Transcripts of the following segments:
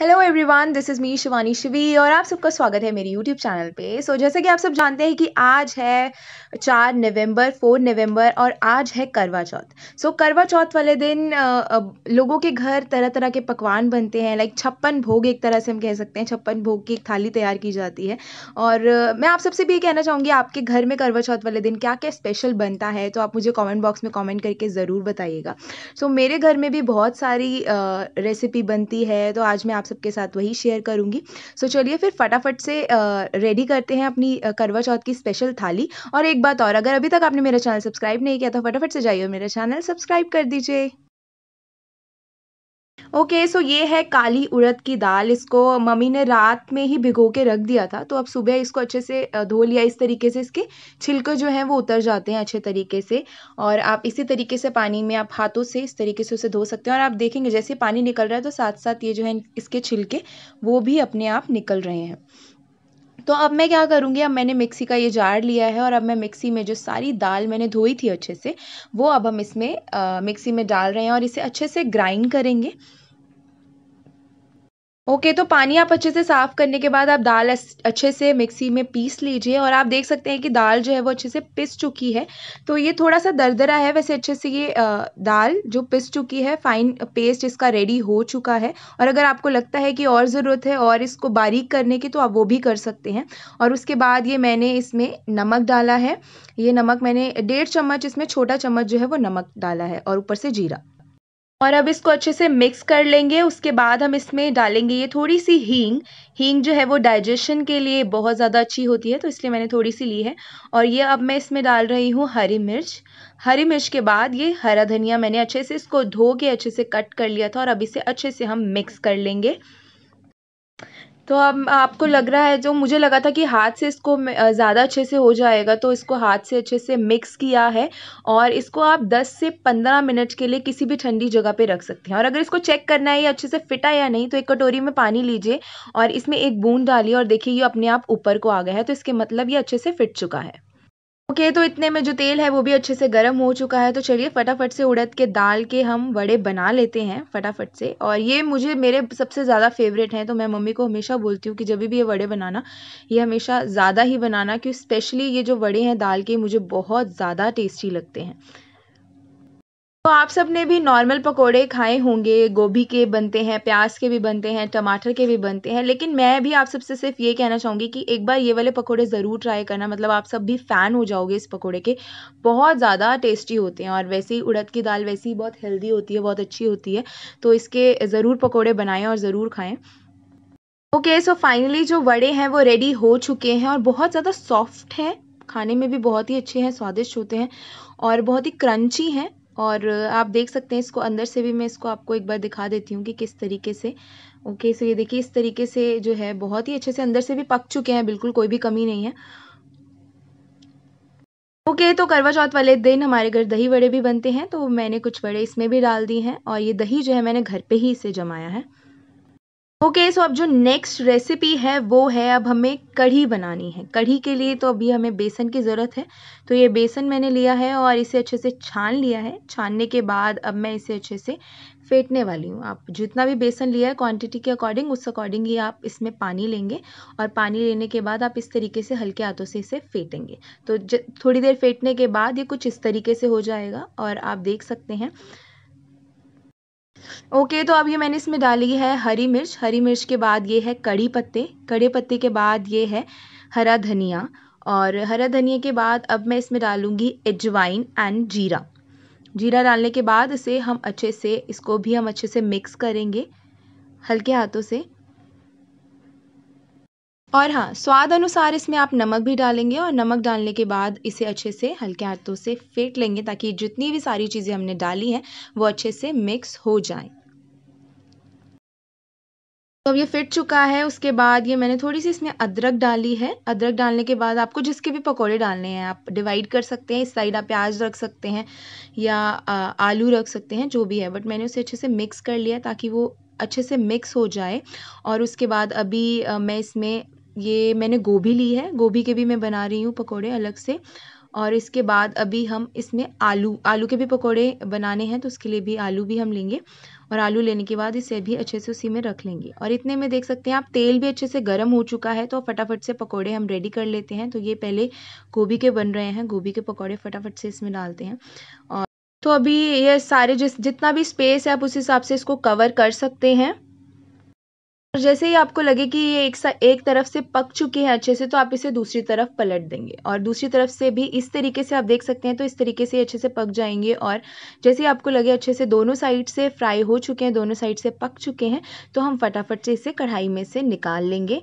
hello everyone this is me Shivani Shivi और आप सबका स्वागत है मेरी यूट्यूब चैनल पे सो so, जैसे कि आप सब जानते हैं कि आज है चार नवंबर फोर नवंबर और आज है करवा चौथ सो so, करवा चौथ वाले दिन लोगों के घर तरह तरह के पकवान बनते हैं लाइक छप्पन भोग एक तरह से हम कह सकते हैं छप्पन भोग की एक थाली तैयार की जाती है और मैं आप सबसे भी ये कहना चाहूँगी आपके घर में करवा चौथ वाले दिन क्या क्या स्पेशल बनता है तो आप मुझे कॉमेंट बॉक्स में कॉमेंट करके ज़रूर बताइएगा सो so, मेरे घर में भी बहुत सारी रेसिपी बनती है तो आज मैं आप सबके साथ वही शेयर करूंगी सो so, चलिए फिर फटाफट से रेडी करते हैं अपनी करवा चौथ की स्पेशल थाली और एक बात और अगर अभी तक आपने मेरा चैनल सब्सक्राइब नहीं किया तो फटाफट से जाइए मेरा चैनल सब्सक्राइब कर दीजिए ओके सो ये है काली उड़द की दाल इसको मम्मी ने रात में ही भिगो के रख दिया था तो अब सुबह इसको अच्छे से धो लिया इस तरीके से इसके छिलके जो हैं वो उतर जाते हैं अच्छे तरीके से और आप इसी तरीके से पानी में आप हाथों से इस तरीके से उसे धो सकते हैं और आप देखेंगे जैसे पानी निकल रहा है तो साथ साथ ये जो है इसके छिलके वो भी अपने आप निकल रहे हैं तो अब मैं क्या करूँगी अब मैंने मिक्सी का ये जार लिया है और अब मैं मिक्सी में जो सारी दाल मैंने धोई थी अच्छे से वो अब हम इसमें मिक्सी में डाल रहे हैं और इसे अच्छे से ग्राइंड करेंगे ओके तो पानी आप अच्छे से साफ़ करने के बाद आप दाल अच्छे से मिक्सी में पीस लीजिए और आप देख सकते हैं कि दाल जो है वो अच्छे से पिस चुकी है तो ये थोड़ा सा दरदरा है वैसे अच्छे से ये दाल जो पिस चुकी है फाइन पेस्ट इसका रेडी हो चुका है और अगर आपको लगता है कि और ज़रूरत है और इसको बारीक करने की तो आप वो भी कर सकते हैं और उसके बाद ये मैंने इसमें नमक डाला है ये नमक मैंने डेढ़ चम्मच इसमें छोटा चम्मच जो है वो नमक डाला है और ऊपर से जीरा और अब इसको अच्छे से मिक्स कर लेंगे उसके बाद हम इसमें डालेंगे ये थोड़ी सी हींग हींग जो है वो डाइजेशन के लिए बहुत ज़्यादा अच्छी होती है तो इसलिए मैंने थोड़ी सी ली है और ये अब मैं इसमें डाल रही हूँ हरी मिर्च हरी मिर्च के बाद ये हरा धनिया मैंने अच्छे से इसको धो के अच्छे से कट कर लिया था और अब इसे अच्छे से हम मिक्स कर लेंगे तो अब आपको लग रहा है जो मुझे लगा था कि हाथ से इसको ज़्यादा अच्छे से हो जाएगा तो इसको हाथ से अच्छे से मिक्स किया है और इसको आप 10 से 15 मिनट के लिए किसी भी ठंडी जगह पे रख सकते हैं और अगर इसको चेक करना है ये अच्छे से फिटा या नहीं तो एक कटोरी में पानी लीजिए और इसमें एक बूंद डालिए और देखिए ये अपने आप ऊपर को आ गया है तो इसके मतलब ये अच्छे से फिट चुका है ओके okay, तो इतने में जो तेल है वो भी अच्छे से गर्म हो चुका है तो चलिए फटाफट से उड़द के दाल के हम वड़े बना लेते हैं फटाफट से और ये मुझे मेरे सबसे ज़्यादा फेवरेट हैं तो मैं मम्मी को हमेशा बोलती हूँ कि जब भी ये वड़े बनाना ये हमेशा ज़्यादा ही बनाना क्योंकि स्पेशली ये जो वड़े हैं दाल के मुझे बहुत ज़्यादा टेस्टी लगते हैं तो आप सब ने भी नॉर्मल पकोड़े खाए होंगे गोभी के बनते हैं प्याज के भी बनते हैं टमाटर के भी बनते हैं लेकिन मैं भी आप सबसे सिर्फ ये कहना चाहूँगी कि एक बार ये वाले पकोड़े ज़रूर ट्राई करना मतलब आप सब भी फ़ैन हो जाओगे इस पकोड़े के बहुत ज़्यादा टेस्टी होते हैं और वैसे ही उड़द की दाल वैसे ही बहुत हेल्दी होती है बहुत अच्छी होती है तो इसके ज़रूर पकौड़े बनाएँ और ज़रूर खाएँ ओके सो फाइनली जो वड़े हैं वो रेडी हो चुके हैं और बहुत ज़्यादा सॉफ्ट हैं खाने में भी बहुत ही अच्छे हैं स्वादिष्ट होते हैं और बहुत ही क्रंची हैं और आप देख सकते हैं इसको अंदर से भी मैं इसको आपको एक बार दिखा देती हूँ कि किस तरीके से ओके सो ये देखिए इस तरीके से जो है बहुत ही अच्छे से अंदर से भी पक चुके हैं बिल्कुल कोई भी कमी नहीं है ओके okay, तो करवा चौथ वाले दिन हमारे घर दही वड़े भी बनते हैं तो मैंने कुछ वड़े इसमें भी डाल दिए हैं और ये दही जो है मैंने घर पे ही इसे जमाया है ओके okay, सो so अब जो नेक्स्ट रेसिपी है वो है अब हमें कढ़ी बनानी है कढ़ी के लिए तो अभी हमें बेसन की ज़रूरत है तो ये बेसन मैंने लिया है और इसे अच्छे से छान लिया है छानने के बाद अब मैं इसे अच्छे से फेंटने वाली हूँ आप जितना भी बेसन लिया है क्वांटिटी के अकॉर्डिंग उस अकॉर्डिंग ही आप इसमें पानी लेंगे और पानी लेने के बाद आप इस तरीके से हल्के हाथों से इसे फेंटेंगे तो थोड़ी देर फेंटने के बाद ये कुछ इस तरीके से हो जाएगा और आप देख सकते हैं ओके तो अब ये मैंने इसमें डाली है हरी मिर्च हरी मिर्च के बाद ये है कड़ी पत्ते कड़े पत्ते के बाद ये है हरा धनिया और हरा धनिया के बाद अब मैं इसमें डालूँगी एजवाइन एंड जीरा जीरा डालने के बाद इसे हम अच्छे से इसको भी हम अच्छे से मिक्स करेंगे हल्के हाथों से और हाँ स्वाद अनुसार इसमें आप नमक भी डालेंगे और नमक डालने के बाद इसे अच्छे से हल्के हाथों से फेंट लेंगे ताकि जितनी भी सारी चीज़ें हमने डाली हैं वो अच्छे से मिक्स हो जाएं तो अब ये फिट चुका है उसके बाद ये मैंने थोड़ी सी इसमें अदरक डाली है अदरक डालने के बाद आपको जिसके भी पकोड़े डालने हैं आप डिवाइड कर सकते हैं इस साइड आप प्याज रख सकते हैं या आलू रख सकते हैं जो भी है बट मैंने उसे अच्छे से मिक्स कर लिया ताकि वो अच्छे से मिक्स हो जाए और उसके बाद अभी मैं इसमें ये मैंने गोभी ली है गोभी के भी मैं बना रही हूँ पकौड़े अलग से और इसके बाद अभी हम इसमें आलू आलू के भी पकोड़े बनाने हैं तो उसके लिए भी आलू भी हम लेंगे और आलू लेने के बाद इसे भी अच्छे से उसी में रख लेंगे और इतने में देख सकते हैं आप तेल भी अच्छे से गर्म हो चुका है तो फटाफट से पकोड़े हम रेडी कर लेते हैं तो ये पहले गोभी के बन रहे हैं गोभी के पकौड़े फटाफट से इसमें डालते हैं और तो अभी ये सारे जिस जितना भी स्पेस है आप उस हिसाब से इसको कवर कर सकते हैं और जैसे ही आपको लगे कि ये एक सा एक तरफ से पक चुके हैं अच्छे से तो आप इसे दूसरी तरफ पलट देंगे और दूसरी तरफ से भी इस तरीके से आप देख सकते हैं तो इस तरीके से अच्छे से पक जाएंगे और जैसे ही आपको लगे अच्छे से दोनों साइड से फ्राई हो चुके हैं दोनों साइड से पक चुके हैं तो हम फटाफट से इसे कढ़ाई में से निकाल लेंगे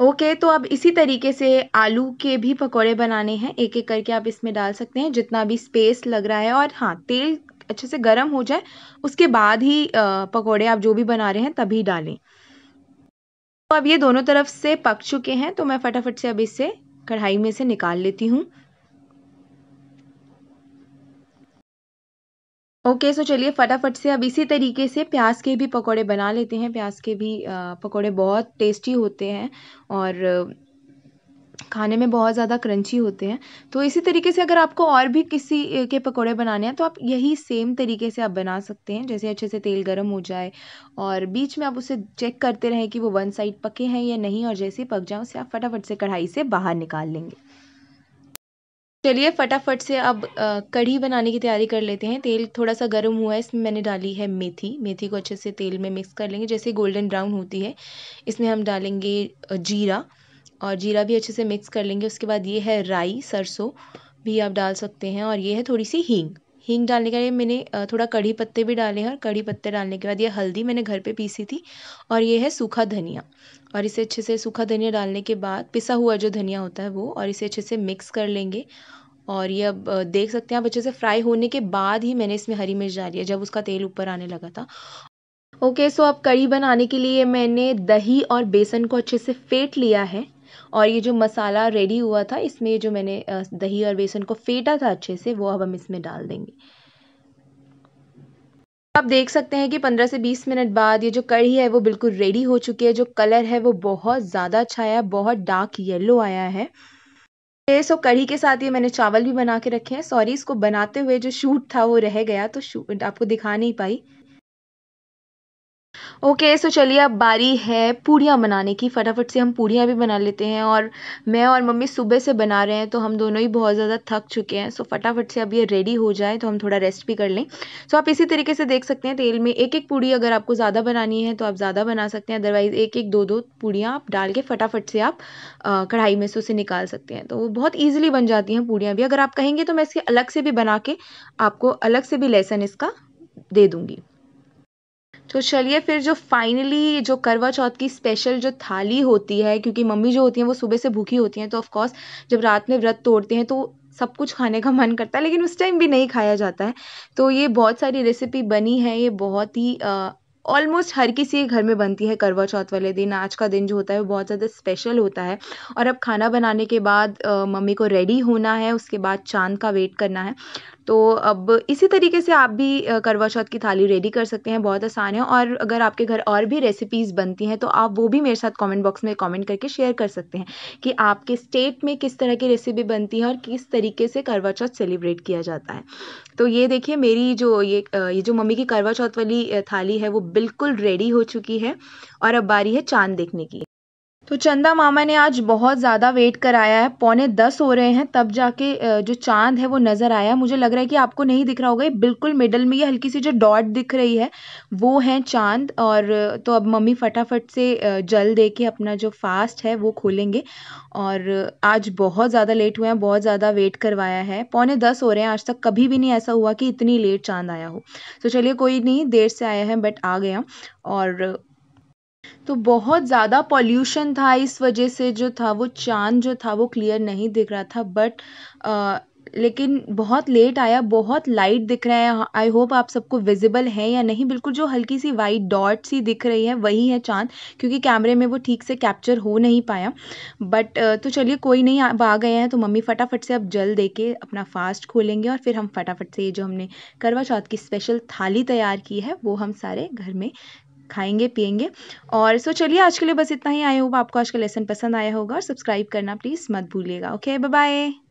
ओके okay, तो अब इसी तरीके से आलू के भी पकोड़े बनाने हैं एक एक करके आप इसमें डाल सकते हैं जितना भी स्पेस लग रहा है और हाँ तेल अच्छे से गर्म हो जाए उसके बाद ही पकौड़े आप जो भी बना रहे हैं तभी डालें तो अब ये दोनों तरफ से पक चुके हैं तो मैं फटाफट से अब इसे कढ़ाई में से निकाल लेती हूँ ओके okay, सो so चलिए फटाफट से अब इसी तरीके से प्याज के भी पकोड़े बना लेते हैं प्याज के भी पकोड़े बहुत टेस्टी होते हैं और खाने में बहुत ज़्यादा क्रंची होते हैं तो इसी तरीके से अगर आपको और भी किसी के पकोड़े बनाने हैं तो आप यही सेम तरीके से आप बना सकते हैं जैसे अच्छे से तेल गर्म हो जाए और बीच में आप उसे चेक करते रहें कि वो वन साइड पके हैं या नहीं और जैसे ही पक जाए उसे आप फटाफट से कढ़ाई से बाहर निकाल लेंगे चलिए फटाफट से अब कढ़ी बनाने की तैयारी कर लेते हैं तेल थोड़ा सा गर्म हुआ है इसमें मैंने डाली है मेथी मेथी को अच्छे से तेल में मिक्स कर लेंगे जैसे गोल्डन ब्राउन होती है इसमें हम डालेंगे जीरा और जीरा भी अच्छे से मिक्स कर लेंगे उसके बाद ये है राई सरसों भी आप डाल सकते हैं और ये है थोड़ी सी हींग हींग डालने के लिए मैंने थोड़ा कड़ी पत्ते भी डाले हैं और कड़ी पत्ते डालने के बाद ये हल्दी मैंने घर पे पीसी थी और ये है सूखा धनिया और इसे अच्छे से सूखा धनिया डालने के बाद पिसा हुआ जो धनिया होता है वो और इसे अच्छे से मिक्स कर लेंगे और ये अब देख सकते हैं आप अच्छे से फ्राई होने के बाद ही मैंने इसमें हरी मिर्च डाली है जब उसका तेल ऊपर आने लगा था ओके सो अब कड़ी बनाने के लिए मैंने दही और बेसन को अच्छे से फेंट लिया है और ये जो मसाला रेडी हुआ था इसमें जो मैंने दही और बेसन को फेटा था अच्छे से वो अब हम इसमें डाल देंगे आप देख सकते हैं कि 15 से 20 मिनट बाद ये जो कढ़ी है वो बिल्कुल रेडी हो चुकी है जो कलर है वो बहुत ज़्यादा अच्छा आया बहुत डार्क येलो आया है सो कढ़ी के साथ ये मैंने चावल भी बना के रखे हैं सॉरी इसको बनाते हुए जो शूट था वो रह गया तो आपको दिखा नहीं पाई ओके सो चलिए अब बारी है पूड़ियाँ बनाने की फटाफट से हम पूड़ियाँ भी बना लेते हैं और मैं और मम्मी सुबह से बना रहे हैं तो हम दोनों ही बहुत ज़्यादा थक चुके हैं सो फटाफट से अब ये रेडी हो जाए तो हम थोड़ा रेस्ट भी कर लें सो आप इसी तरीके से देख सकते हैं तेल में एक एक पूड़ी अगर आपको ज़्यादा बनानी है तो आप ज़्यादा बना सकते हैं अदरवाइज़ एक एक दो दो पूड़ियाँ आप डाल के फटाफट से आप कढ़ाई में से उसे निकाल सकते हैं तो वो बहुत ईजिली बन जाती हैं पूड़ियाँ भी अगर आप कहेंगे तो मैं इसके अलग से भी बना के आपको अलग से भी लेसन इसका दे दूँगी तो चलिए फिर जो फाइनली जो करवा चौथ की स्पेशल जो थाली होती है क्योंकि मम्मी जो होती हैं वो सुबह से भूखी होती हैं तो ऑफ़ जब रात में व्रत तोड़ते हैं तो सब कुछ खाने का मन करता है लेकिन उस टाइम भी नहीं खाया जाता है तो ये बहुत सारी रेसिपी बनी है ये बहुत ही ऑलमोस्ट हर किसी के घर में बनती है करवा चौथ वाले दिन आज का दिन जो होता है वो बहुत ज़्यादा स्पेशल होता है और अब खाना बनाने के बाद मम्मी को रेडी होना है उसके बाद चांद का वेट करना है तो अब इसी तरीके से आप भी करवा चौथ की थाली रेडी कर सकते हैं बहुत आसान है और अगर आपके घर और भी रेसिपीज़ बनती हैं तो आप वो भी मेरे साथ कमेंट बॉक्स में कमेंट करके शेयर कर सकते हैं कि आपके स्टेट में किस तरह की रेसिपी बनती है और किस तरीके से करवा चौथ सेलिब्रेट किया जाता है तो ये देखिए मेरी जो ये ये जो मम्मी की करवा चौथ वाली थाली है वो बिल्कुल रेडी हो चुकी है और अब बारी है चांद देखने की तो चंदा मामा ने आज बहुत ज़्यादा वेट कराया है पौने दस हो रहे हैं तब जाके जो चांद है वो नज़र आया मुझे लग रहा है कि आपको नहीं दिख रहा होगा ये बिल्कुल मिडल में ये हल्की सी जो डॉट दिख रही है वो है चांद और तो अब मम्मी फटाफट से जल दे के अपना जो फास्ट है वो खोलेंगे और आज बहुत ज़्यादा लेट हुए हैं बहुत ज़्यादा वेट करवाया है पौने दस हो रहे हैं आज तक कभी भी नहीं ऐसा हुआ कि इतनी लेट चांद आया हो तो चलिए कोई नहीं देर से आया है बट आ गया और तो बहुत ज़्यादा पॉल्यूशन था इस वजह से जो था वो चाँद जो था वो क्लियर नहीं दिख रहा था बट लेकिन बहुत लेट आया बहुत लाइट दिख रहा है आई होप आप सबको विजिबल है या नहीं बिल्कुल जो हल्की सी वाइट डॉट सी दिख रही है वही है चांद क्योंकि कैमरे में वो ठीक से कैप्चर हो नहीं पाया बट तो चलिए कोई नहीं अब आ गए हैं तो मम्मी फटाफट से अब जल दे के अपना फास्ट खोलेंगे और फिर हम फटाफट से ये जो हमने करवा चौथ की स्पेशल थाली तैयार की है वो हम सारे घर में खाएंगे पियेंगे और सो चलिए आज के लिए बस इतना ही आया होगा आपको आज का लेसन पसंद आया होगा और सब्सक्राइब करना प्लीज़ मत भूलिएगा ओके बाय बाय